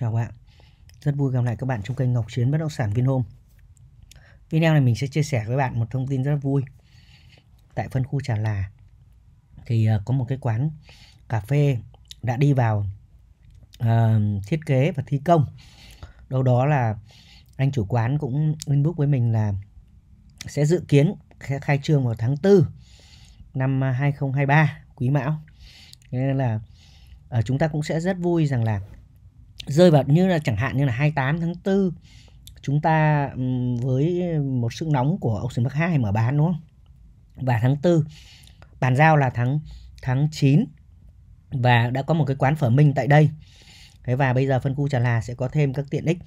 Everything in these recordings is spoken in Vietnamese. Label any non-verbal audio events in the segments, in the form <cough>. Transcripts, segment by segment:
Chào bạn. Rất vui gặp lại các bạn trong kênh Ngọc Chiến Bất Động Sản Vinhome. Video này mình sẽ chia sẻ với bạn một thông tin rất vui. Tại phân khu Trà Là thì ờ, có một cái quán cà phê đã đi vào uh, thiết kế và thi công. Đâu đó là anh chủ quán cũng inbox với mình là sẽ dự kiến khai trương vào tháng 4 năm 2023 ờ, quý mão. Nên là uh, chúng ta cũng sẽ rất vui rằng là rơi vào như là chẳng hạn như là 28 tháng 4 chúng ta ừ, với một sức nóng của Ocean Park 2 mở bán đúng không? Và tháng 4 bàn giao là tháng tháng 9 và đã có một cái quán phở Minh tại đây. Thế và bây giờ phân khu Trà Là sẽ có thêm các tiện ích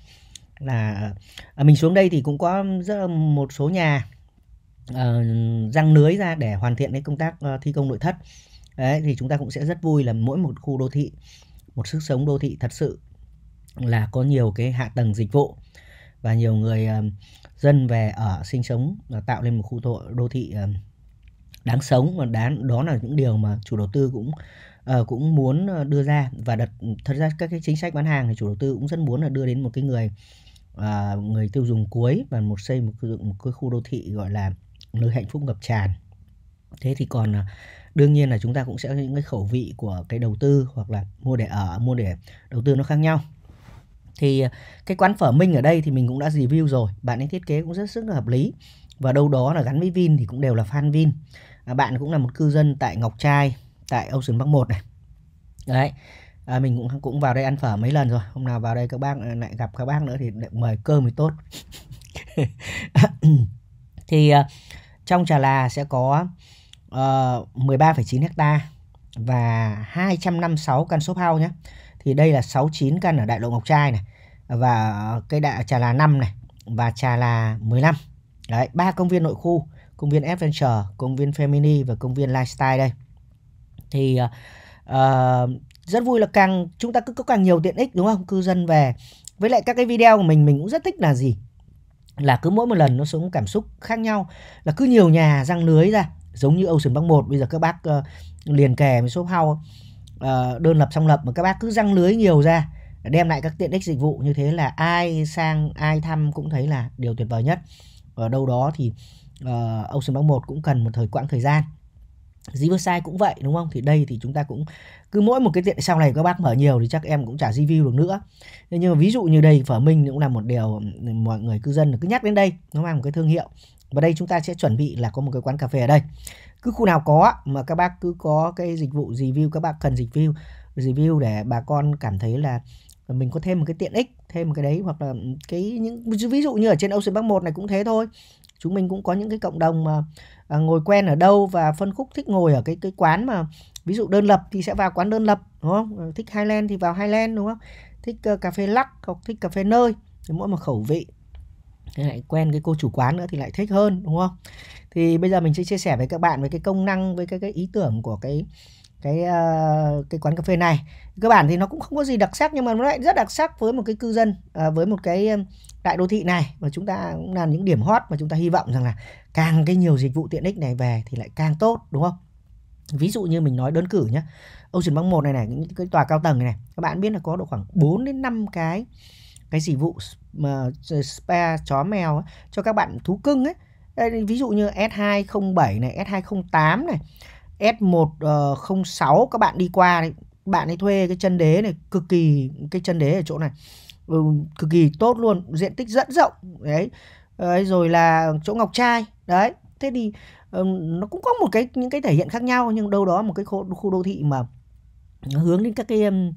là à, mình xuống đây thì cũng có rất là một số nhà uh, răng lưới ra để hoàn thiện cái công tác uh, thi công nội thất. Đấy thì chúng ta cũng sẽ rất vui là mỗi một khu đô thị một sức sống đô thị thật sự là có nhiều cái hạ tầng dịch vụ và nhiều người ờ, dân về ở sinh sống và tạo lên một khu đô thị ờ, đáng sống và đáng đó là những điều mà chủ đầu tư cũng ờ, cũng muốn đưa ra và đặt thật ra các cái chính sách bán hàng thì chủ đầu tư cũng rất muốn là đưa đến một cái người người tiêu dùng cuối và một xây một dựng một cái khu đô thị gọi là nơi hạnh phúc ngập tràn thế thì còn đương nhiên là chúng ta cũng sẽ có những cái khẩu vị của cái đầu tư hoặc là mua để ở mua để đầu tư nó khác nhau thì ờ, cái quán phở Minh ở đây thì mình cũng đã review rồi bạn ấy thiết kế cũng rất sức là hợp lý và đâu đó là gắn với Vin thì cũng đều là fan Vin à, bạn cũng là một cư dân tại Ngọc Trai tại Ocean Bắc 1 này đấy à, mình cũng cũng vào đây ăn phở mấy lần rồi hôm nào vào đây các bác ờ, lại gặp các bác nữa thì mời cơm thì tốt <laughs> thì ờ, trong Trà Là sẽ có uh, 13,9 hecta và 256 căn shop house nhé thì đây là 69 căn ở đại lộ Ngọc Trai này và cây đại Trà Là 5 này và Trà Là 15. Đấy, ba công viên nội khu, công viên Adventure, công viên Femini và công viên Lifestyle đây. Thì uh, rất vui là càng chúng ta cứ có càng nhiều tiện ích đúng không? Cư dân về với lại các cái video của mình mình cũng rất thích là gì? Là cứ mỗi một lần nó xuống cảm xúc khác nhau là cứ nhiều nhà răng lưới ra giống như Ocean bắc 1 bây giờ các bác uh, liền kề với shop house Ờ, đơn lập song lập mà các bác cứ răng lưới nhiều ra đem lại các tiện ích dịch vụ như thế là ai sang ai thăm cũng thấy là điều tuyệt vời nhất ở đâu đó thì uh, Ocean Park 1 cũng cần một thời quãng thời gian Riverside cũng vậy đúng không? Thì đây thì chúng ta cũng cứ mỗi một cái tiện sau này các bác mở nhiều thì chắc em cũng chả review được nữa. Nhưng mà ví dụ như đây phở Minh cũng là một điều mọi người cư dân cứ nhắc đến đây, nó mang một cái thương hiệu. Và đây chúng ta sẽ chuẩn bị là có một cái quán cà phê ở đây. Cứ khu nào có mà các bác cứ có cái dịch vụ review các bác cần review review để bà con cảm thấy là mình có thêm một cái tiện ích thêm một cái đấy hoặc là cái những ví dụ như ở trên Ocean Park 1 này cũng thế thôi chúng mình cũng có những cái cộng đồng mà à, ngồi quen ở đâu và phân khúc thích ngồi ở cái cái quán mà ví dụ đơn lập thì sẽ vào quán đơn lập đúng không ờ, thích Highland thì vào Highland đúng không thích uh, cà phê lắc hoặc thích cà phê nơi thì mỗi một khẩu vị thế lại quen cái cô chủ quán nữa thì lại thích hơn đúng không thì bây giờ mình sẽ chia sẻ với các bạn về cái công năng với cái cái ý tưởng của cái cái uh, cái quán cà phê này cơ bản thì nó cũng không có gì đặc sắc nhưng mà nó lại rất đặc sắc với một cái cư dân uh, với một cái đại đô thị này và chúng ta cũng là những điểm hot mà chúng ta hy vọng rằng là càng cái nhiều dịch vụ tiện ích này về thì lại càng tốt đúng không ví dụ như mình nói đơn cử nhé Ocean Park 1 này này những cái tòa cao tầng này này các bạn biết là có độ khoảng 4 đến 5 cái cái dịch vụ mà ờ, spa chó mèo ấy, cho các bạn thú cưng ấy Đây, ví dụ như S207 này S208 này Ờ, S106 các bạn đi qua đấy bạn ấy thuê cái chân đế này cực kỳ cái chân đế ở chỗ này ừ, cực kỳ tốt luôn diện tích rất rộng đấy đấy rồi là chỗ ngọc trai đấy thế thì um, nó cũng có một cái những cái thể hiện khác nhau nhưng đâu đó một cái khu, khu đô thị mà hướng đến các cái um,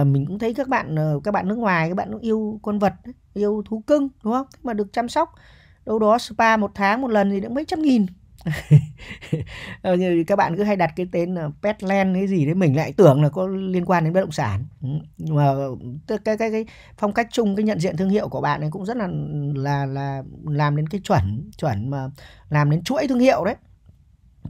uh, mình cũng thấy các bạn uh, các bạn nước ngoài các bạn cũng yêu con vật yêu thú cưng đúng không mà được chăm sóc đâu đó spa một tháng một lần thì cũng mấy trăm nghìn Ờ, các bạn cứ hay đặt cái tên petland cái gì đấy mình lại tưởng là có liên quan đến bất động sản ừ, nhưng mà cái cái cái phong cách chung cái nhận diện thương hiệu của bạn ấy cũng rất là là là làm đến cái chuẩn chuẩn mà làm đến chuỗi thương hiệu đấy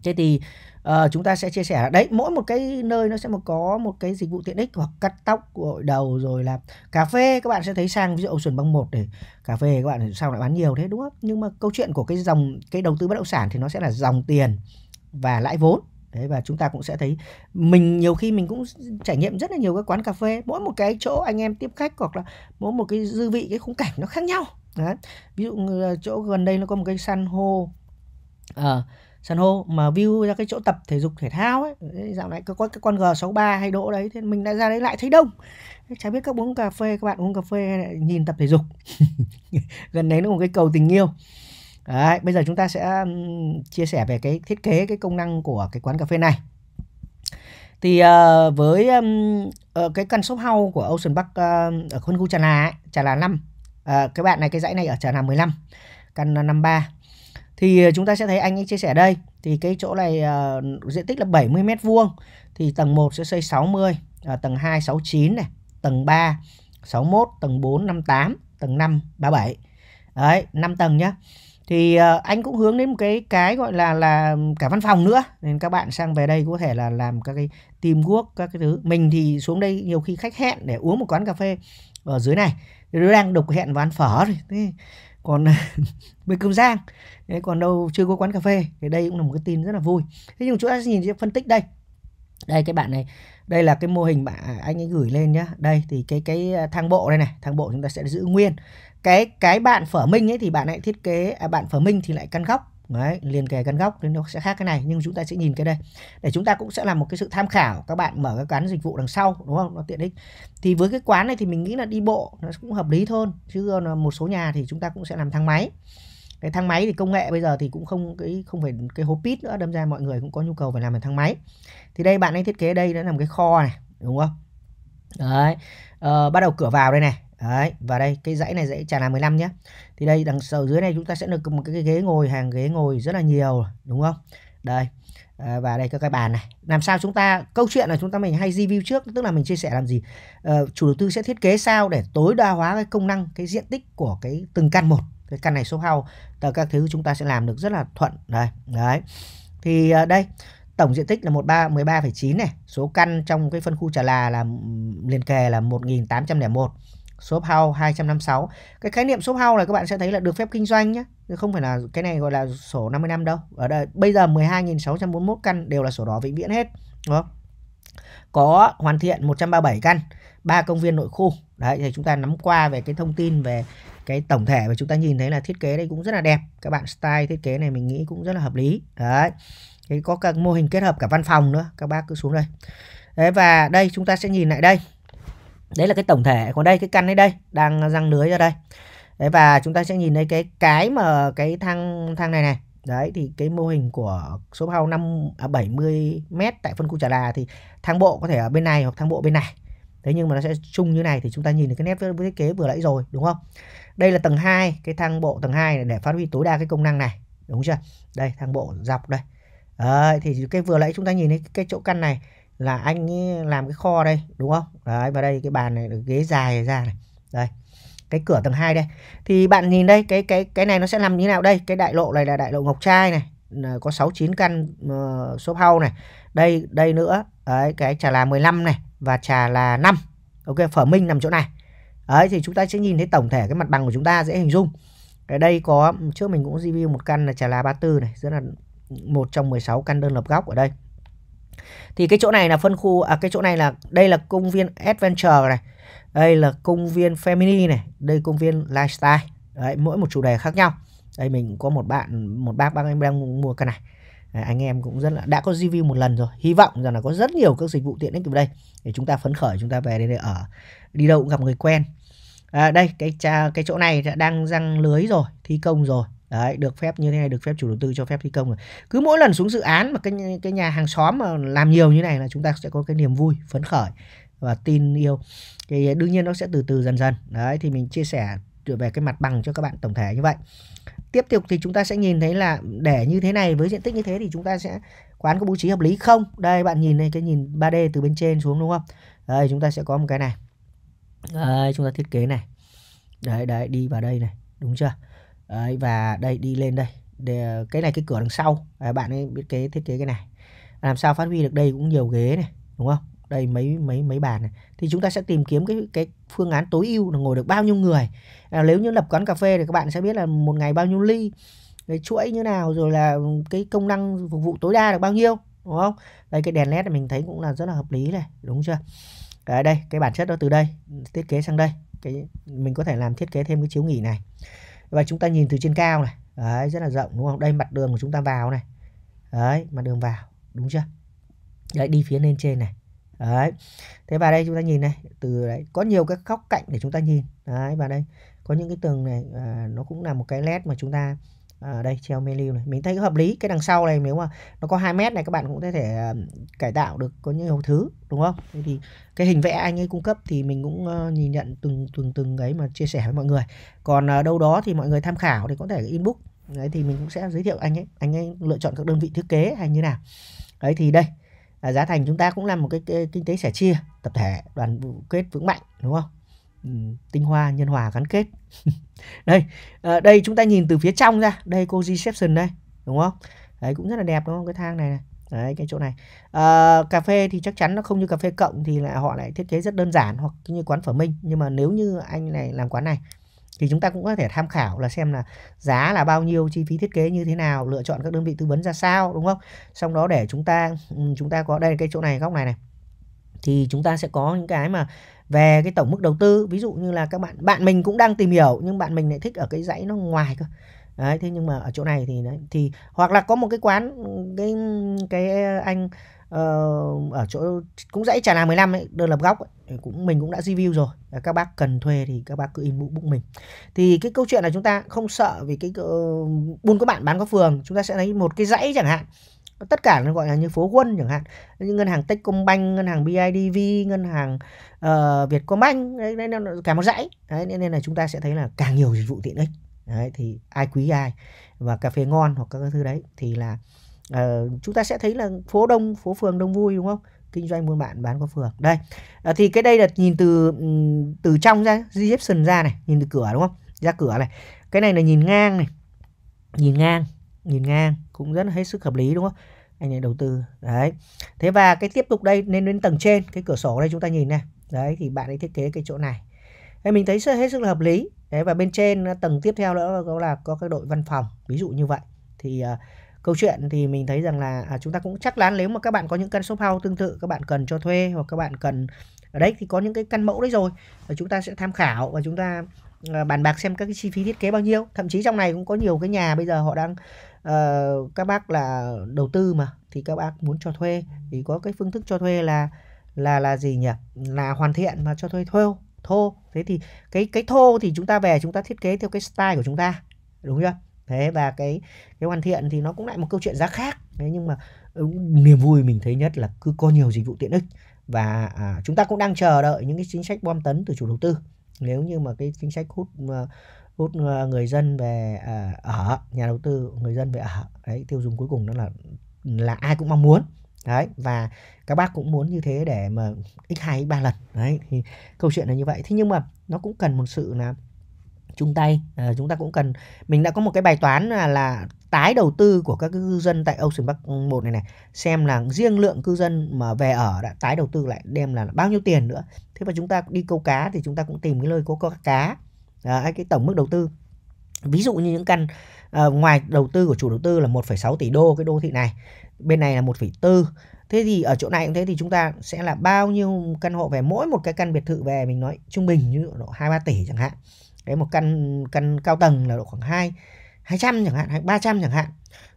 thế thì Ờ, chúng ta sẽ chia sẻ đấy mỗi một cái nơi nó sẽ một có một cái dịch vụ tiện ích hoặc cắt tóc gội đầu rồi là cà phê các bạn sẽ thấy sang ví dụ Ocean Bank một để cà phê các bạn sao lại bán nhiều thế đúng không nhưng mà câu chuyện của cái dòng cái đầu tư bất động sản thì nó sẽ là dòng tiền và lãi vốn đấy và chúng ta cũng sẽ thấy mình nhiều khi mình cũng trải nghiệm rất là nhiều cái quán cà phê mỗi một cái chỗ anh em tiếp khách hoặc là mỗi một cái dư vị cái khung cảnh nó khác nhau đấy. ví dụ chỗ gần đây nó có một cái san hô à, san hô mà view ra cái chỗ tập thể dục thể thao ấy dạo này có cái con G63 hay đỗ đấy thì mình đã ra đấy lại thấy đông chả biết các uống cà phê các bạn uống cà phê hay nhìn tập thể dục <laughs> gần đấy nó một cái cầu tình yêu đấy, bây giờ chúng ta sẽ chia sẻ về cái thiết kế cái công năng của cái quán cà phê này thì uh, với um, uh, cái căn shop house của Ocean Park uh, ở khuôn khu Trà Là ấy, Trà Là 5 uh, cái bạn này cái dãy này ở Trà Là 15 căn 53 thì ờ, chúng ta sẽ thấy anh ấy chia sẻ đây thì cái chỗ này uh, diện tích là 70 mét vuông thì tầng 1 sẽ xây 60 uh, à, tầng 2 69 này tầng 3 61 tầng 4 58 tầng 5 37 đấy 5 tầng nhá thì uh, anh cũng hướng đến một cái cái gọi là là cả văn phòng nữa nên các bạn sang về đây có thể là làm các cái team work các cái thứ mình thì xuống đây nhiều khi khách hẹn để uống một quán cà phê ở dưới này thì đang đục hẹn và ăn phở rồi còn à, <laughs> bên Cơm Giang đấy, còn đâu chưa có quán cà phê thì đây cũng là một cái tin rất là vui thế nhưng chúng ta sẽ nhìn sẽ phân tích đây đây cái bạn này đây là cái mô hình bạn anh ấy gửi lên nhá đây thì cái cái à, thang bộ đây này thang bộ chúng ta sẽ giữ nguyên cái cái bạn phở minh ấy thì bạn lại thiết kế à, bạn phở minh thì lại căn góc Đấy, liền kề gắn góc nên nó sẽ khác cái này nhưng chúng ta sẽ nhìn cái đây để chúng ta cũng sẽ làm một cái sự tham khảo các bạn mở các quán dịch vụ đằng sau đúng không nó tiện ích thì với cái quán này thì mình nghĩ là đi bộ nó cũng hợp lý thôi chứ ờ, là một số nhà thì chúng ta cũng sẽ làm thang máy cái thang máy thì công nghệ bây giờ thì cũng không cái không phải cái hố pit nữa đâm ra mọi người cũng có nhu cầu phải làm bằng thang máy thì đây bạn ấy thiết kế đây nó làm cái kho này đúng không đấy ờ, bắt đầu cửa vào đây này Đấy, và đây cái dãy này dãy trà là 15 nhé thì đây đằng sau dưới này chúng ta sẽ được một cái ghế ngồi hàng ghế ngồi rất là nhiều đúng không đây à, và đây các cái bàn này làm sao chúng ta câu chuyện là chúng ta mình hay review trước tức là mình chia sẻ làm gì à, chủ đầu tư sẽ thiết kế sao để tối đa hóa cái công năng cái diện tích của cái từng căn một cái căn này số hao từ các thứ chúng ta sẽ làm được rất là thuận đây đấy thì à, đây tổng diện tích là 13 13,9 này số căn trong cái phân khu trà là là liền kề là 1801 shop house 256 cái khái niệm shop house này các bạn sẽ thấy là được phép kinh doanh nhé không phải là cái này gọi là sổ 50 năm đâu ở đây bây giờ 12.641 căn đều là sổ đỏ vĩnh viễn hết đúng không có hoàn thiện 137 căn ba công viên nội khu đấy thì chúng ta nắm qua về cái thông tin về cái tổng thể và chúng ta nhìn thấy là thiết kế đây cũng rất là đẹp các bạn style thiết kế này mình nghĩ cũng rất là hợp lý đấy cái có các mô hình kết hợp cả văn phòng nữa các bác cứ xuống đây đấy và đây chúng ta sẽ nhìn lại đây đấy là cái tổng thể còn đây cái căn ấy đây đang răng lưới ra đây đấy và chúng ta sẽ nhìn thấy cái cái mà cái thang thang này này đấy thì cái mô hình của số bao năm à, 70 m tại phân khu Trà Đà thì thang bộ có thể ở bên này hoặc thang bộ bên này thế nhưng mà nó sẽ chung như này thì chúng ta nhìn được cái nét thiết kế vừa nãy rồi đúng không đây là tầng 2 cái thang bộ tầng 2 để phát huy tối đa cái công năng này đúng chưa đây thang bộ dọc đây đấy, thì cái vừa nãy chúng ta nhìn thấy cái chỗ căn này là anh ấy làm cái kho đây đúng không đấy và đây cái bàn này được ghế dài ra này đây cái cửa tầng 2 đây thì bạn nhìn đây cái cái cái này nó sẽ nằm như thế nào đây cái đại lộ này là đại lộ Ngọc Trai này có 69 căn uh, shop house này đây đây nữa đấy cái trà là 15 này và trà là 5 ok phở minh nằm chỗ này đấy thì chúng ta sẽ nhìn thấy tổng thể cái mặt bằng của chúng ta dễ hình dung cái đây có trước mình cũng review một căn là trà là 34 này rất là một trong 16 căn đơn lập góc ở đây thì cái chỗ này là phân khu à cái chỗ này là đây là công viên adventure này đây là công viên family này đây công viên lifestyle đấy mỗi một chủ đề khác nhau đây mình có một bạn một bác bác em đang mua cái này đấy, anh em cũng rất là đã có review một lần rồi hy vọng rằng là có rất nhiều các dịch vụ tiện ích ở đây để chúng ta phấn khởi chúng ta về đây để ở đi đâu cũng gặp người quen à, đây cái cha cái chỗ này đã đang răng lưới rồi thi công rồi Đấy, được phép như thế này, được phép chủ đầu tư cho phép thi công rồi. Cứ mỗi lần xuống dự án mà cái cái nhà hàng xóm mà làm nhiều như này là chúng ta sẽ có cái niềm vui, phấn khởi và tin yêu. Thì đương nhiên nó sẽ từ từ dần dần. Đấy thì mình chia sẻ về cái mặt bằng cho các bạn tổng thể như vậy. Tiếp tục thì chúng ta sẽ nhìn thấy là để như thế này với diện tích như thế thì chúng ta sẽ quán có bố trí hợp lý không? Đây bạn nhìn đây cái nhìn 3D từ bên trên xuống đúng không? Đây chúng ta sẽ có một cái này. Đây chúng ta thiết kế này. Đấy đấy đi vào đây này, đúng chưa? Đấy, và đây đi lên đây để, cái này cái cửa đằng sau à, bạn ấy biết kế thiết kế cái này làm sao phát huy được đây cũng nhiều ghế này đúng không đây mấy mấy mấy bàn này thì chúng ta sẽ tìm kiếm cái cái phương án tối ưu là ngồi được bao nhiêu người à, nếu như lập quán cà phê thì các bạn sẽ biết là một ngày bao nhiêu ly cái chuỗi như nào rồi là cái công năng phục vụ tối đa được bao nhiêu đúng không đây cái đèn led này mình thấy cũng là rất là hợp lý này đúng chưa Đấy, đây cái bản chất đó từ đây thiết kế sang đây cái mình có thể làm thiết kế thêm cái chiếu nghỉ này và chúng ta nhìn từ trên cao này đấy rất là rộng đúng không đây mặt đường của chúng ta vào này đấy mặt đường vào đúng chưa đấy đi phía lên trên này đấy thế và đây chúng ta nhìn này từ đấy có nhiều các góc cạnh để chúng ta nhìn đấy và đây có những cái tường này à, nó cũng là một cái led mà chúng ta à, đây treo menu này mình thấy hợp lý cái đằng sau này nếu mà nó có 2 mét này các bạn cũng có thể ờ, cải tạo được có nhiều thứ đúng không thế thì cái hình vẽ anh ấy cung cấp thì mình cũng ờ, nhìn nhận từng từng từng ấy mà chia sẻ với mọi người còn đâu đó thì mọi người tham khảo thì có thể inbox đấy thì mình cũng sẽ giới thiệu anh ấy anh ấy lựa chọn các đơn vị thiết kế hay như nào đấy thì đây giá thành chúng ta cũng là một cái kinh tế sẻ chia tập thể đoàn kết vững mạnh đúng không Ừ, tinh hoa nhân hòa gắn kết <laughs> đây à, đây chúng ta nhìn từ phía trong ra đây cô reception đây đúng không đấy cũng rất là đẹp đúng không cái thang này này đấy cái chỗ này à, cà phê thì chắc chắn nó không như cà phê cộng thì là họ lại thiết kế rất đơn giản hoặc như quán phở minh nhưng mà nếu như anh này làm quán này thì chúng ta cũng có thể tham khảo là xem là giá là bao nhiêu chi phí thiết kế như thế nào lựa chọn các đơn vị tư vấn ra sao đúng không xong đó để chúng ta ừ, chúng ta có đây cái chỗ này góc này này thì chúng ta sẽ có những cái mà về cái tổng mức đầu tư ví dụ như là các bạn bạn mình cũng đang tìm hiểu nhưng bạn mình lại thích ở cái dãy nó ngoài cơ đấy thế nhưng mà ở chỗ này thì đấy, thì hoặc là có một cái quán cái cái anh uh, ở chỗ cũng dãy trà là 15 ấy, đơn lập góc ấy, cũng mình cũng đã review rồi ờ, các bác cần thuê thì các bác cứ inbox bụng mình thì cái câu chuyện là chúng ta không sợ vì cái uh, buôn có bạn bán có phường chúng ta sẽ lấy một cái dãy chẳng hạn tất cả nó gọi là như phố quân chẳng hạn như ngân hàng Techcombank ngân hàng BIDV ngân hàng uh, Vietcombank đấy, đấy, cả một dãy đấy, nên là chúng ta sẽ thấy là càng nhiều dịch vụ tiện ích đấy, thì ai quý ai và cà phê ngon hoặc các thứ đấy thì là uh, chúng ta sẽ thấy là phố đông phố phường đông vui đúng không kinh doanh buôn bán bán qua phường đây à, thì cái đây là nhìn từ ừ, từ trong ra reception ra này nhìn từ cửa đúng không ra cửa này cái này là nhìn ngang này nhìn ngang nhìn ngang cũng rất là hết sức hợp lý đúng không anh này đầu tư đấy thế và cái tiếp tục đây lên đến tầng trên cái cửa sổ đây chúng ta nhìn này đấy thì bạn ấy thiết kế cái chỗ này đấy, mình thấy hết sức là hợp lý đấy và bên trên à, tầng tiếp theo nữa đó là có cái đội văn phòng ví dụ như vậy thì uh, câu chuyện thì mình thấy rằng là à, chúng ta cũng chắc lán nếu mà các bạn có những căn shop house tương tự các bạn cần cho thuê hoặc các bạn cần ở đấy thì có những cái căn mẫu đấy rồi và chúng ta sẽ tham khảo và chúng ta Ờ, bàn bạc xem các cái chi phí thiết kế bao nhiêu thậm chí trong này cũng có nhiều cái nhà bây giờ họ đang uh, các bác là đầu tư mà thì các bác muốn cho thuê thì có cái phương thức cho thuê là là là gì nhỉ là hoàn thiện mà cho thuê thuê thô thế thì cái cái thô thì chúng ta về chúng ta thiết kế theo cái style của chúng ta đúng chưa thế và cái cái hoàn thiện thì nó cũng lại một câu chuyện giá khác thế nhưng mà ừ, niềm vui mình thấy nhất là cứ có nhiều dịch vụ tiện ích và à, chúng ta cũng đang chờ đợi những cái chính sách bom tấn từ chủ đầu tư nếu như mà cái chính sách hút ờ, hút ờ, người dân về à, ở nhà đầu tư người dân về ở đấy tiêu dùng cuối cùng đó là là ai cũng mong muốn đấy và các bác cũng muốn như thế để mà x2 x3 lần đấy thì câu chuyện là như vậy thế nhưng mà nó cũng cần một sự là chung tay à, chúng ta cũng cần mình đã có một cái bài toán là, là tái đầu tư của các cư dân tại Ocean Park 1 này này xem là riêng lượng cư dân mà về ở đã tái đầu tư lại đem là bao nhiêu tiền nữa thế mà chúng ta đi câu cá thì chúng ta cũng tìm cái nơi có, có cá à, cái tổng mức đầu tư ví dụ như những căn à, ngoài đầu tư của chủ đầu tư là 1,6 tỷ đô cái đô thị này bên này là 1,4 thế thì ở chỗ này cũng thế thì chúng ta sẽ là bao nhiêu căn hộ về mỗi một cái căn biệt thự về mình nói trung bình như độ hai ba tỷ chẳng hạn đấy một căn căn cao tầng là độ khoảng 2 200 chẳng hạn hay 300 chẳng hạn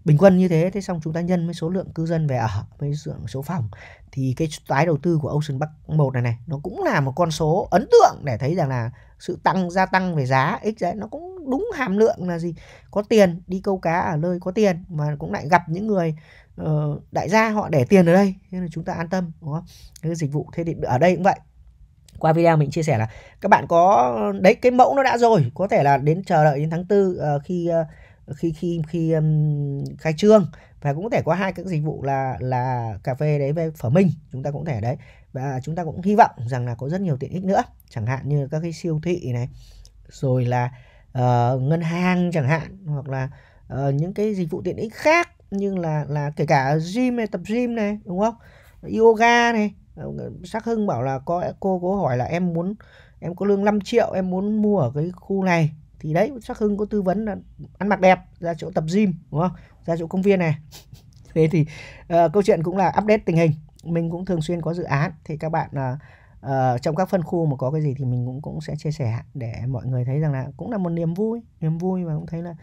bình quân như thế thế xong chúng ta nhân với số lượng cư dân về ở với số lượng số phòng thì cái tái đầu tư của Ocean Park 1 này này nó cũng là một con số ấn tượng để thấy rằng là sự tăng gia tăng về giá x đấy nó cũng đúng hàm lượng là gì có tiền đi câu cá ở nơi có tiền mà cũng lại gặp những người uh, đại gia họ để tiền ở đây nên là chúng ta an tâm đúng không cái dịch vụ thế thì ở đây cũng vậy qua video mình chia sẻ là các bạn có đấy cái mẫu nó đã rồi có thể là đến chờ đợi đến tháng tư uh, khi khi khi khi um, khai trương và cũng có thể có hai các dịch vụ là là cà phê đấy về phở minh chúng ta cũng thể đấy và chúng ta cũng hy vọng rằng là có rất nhiều tiện ích nữa chẳng hạn như các cái siêu thị này rồi là uh, ngân hàng chẳng hạn hoặc là uh, những cái dịch vụ tiện ích khác như là là kể cả gym này tập gym này đúng không yoga này sắc hưng bảo là có cô có hỏi là em muốn em có lương 5 triệu em muốn mua ở cái khu này thì đấy sắc hưng có tư vấn là ăn mặc đẹp ra chỗ tập gym đúng không ra chỗ công viên này <laughs> thế thì uh, câu chuyện cũng là update tình hình mình cũng thường xuyên có dự án thì các bạn uh, uh, trong các phân khu mà có cái gì thì mình cũng cũng sẽ chia sẻ để mọi người thấy rằng là cũng là một niềm vui niềm vui và cũng thấy là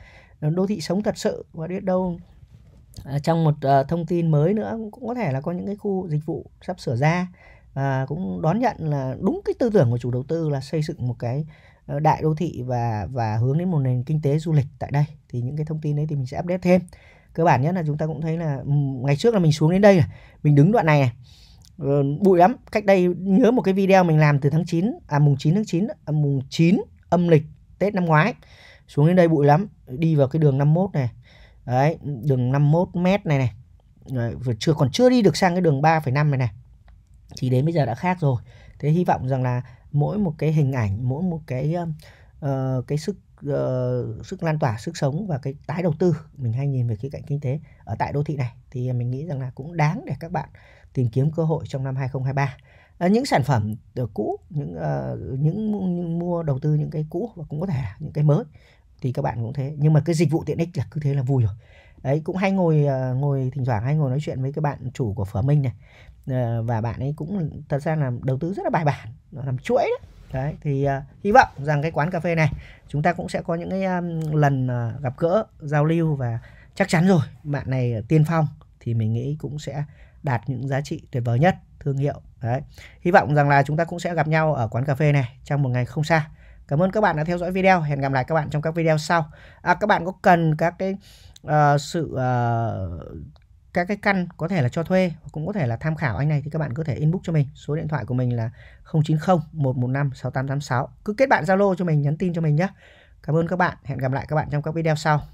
đô thị sống thật sự và biết đâu à, trong một à, thông tin mới nữa cũng có thể là có những cái khu dịch vụ sắp sửa ra à, cũng đón nhận là đúng cái tư tưởng của chủ đầu tư là xây dựng một cái ờ, đại đô thị và và hướng đến một nền kinh tế du lịch tại đây thì những cái thông tin đấy thì mình sẽ update thêm cơ bản nhất là chúng ta cũng thấy là ừ, ngày trước là mình xuống đến đây này mình đứng đoạn này này bụi lắm cách đây nhớ một cái video mình làm từ tháng 9 à mùng 9 tháng 9 à, mùng 9 âm lịch Tết năm ngoái xuống đến đây bụi lắm đi vào cái đường 51 này đấy đường 51 m này này đấy, chưa còn chưa đi được sang cái đường 3,5 này này thì đến bây giờ đã khác rồi thế hy vọng rằng là mỗi một cái hình ảnh mỗi một cái uh, cái sức uh, sức lan tỏa sức sống và cái tái đầu tư mình hay nhìn về cái cạnh kinh tế ở tại đô thị này thì mình nghĩ rằng là cũng đáng để các bạn tìm kiếm cơ hội trong năm 2023 À, ờ, những sản phẩm cũ những, uh, những những mua đầu tư những cái cũ và cũng có thể những cái mới thì các bạn cũng thế nhưng mà cái dịch vụ tiện ích là cứ thế là vui rồi đấy cũng hay ngồi ờ, ngồi thỉnh thoảng hay ngồi nói chuyện với các bạn chủ của phở minh này ờ, và bạn ấy cũng thật ra là đầu tư rất là bài bản làm chuỗi đấy đấy thì uh, hy vọng rằng cái quán cà phê này chúng ta cũng sẽ có những cái um, lần uh, gặp gỡ giao lưu và chắc chắn rồi bạn này tiên phong thì mình nghĩ cũng sẽ đạt những giá trị tuyệt vời nhất thương hiệu đấy hy vọng rằng là chúng ta cũng sẽ gặp nhau ở quán cà phê này trong một ngày không xa Cảm ơn các bạn đã theo dõi video. Hẹn gặp lại các bạn trong các video sau. À, các bạn có cần các cái uh, sự uh, các cái căn có thể là cho thuê cũng có thể là tham khảo anh này thì các bạn có thể inbox cho mình số điện thoại của mình là 090 115 6886 cứ kết bạn Zalo cho mình nhắn tin cho mình nhé Cảm ơn các bạn hẹn gặp lại các bạn trong các video sau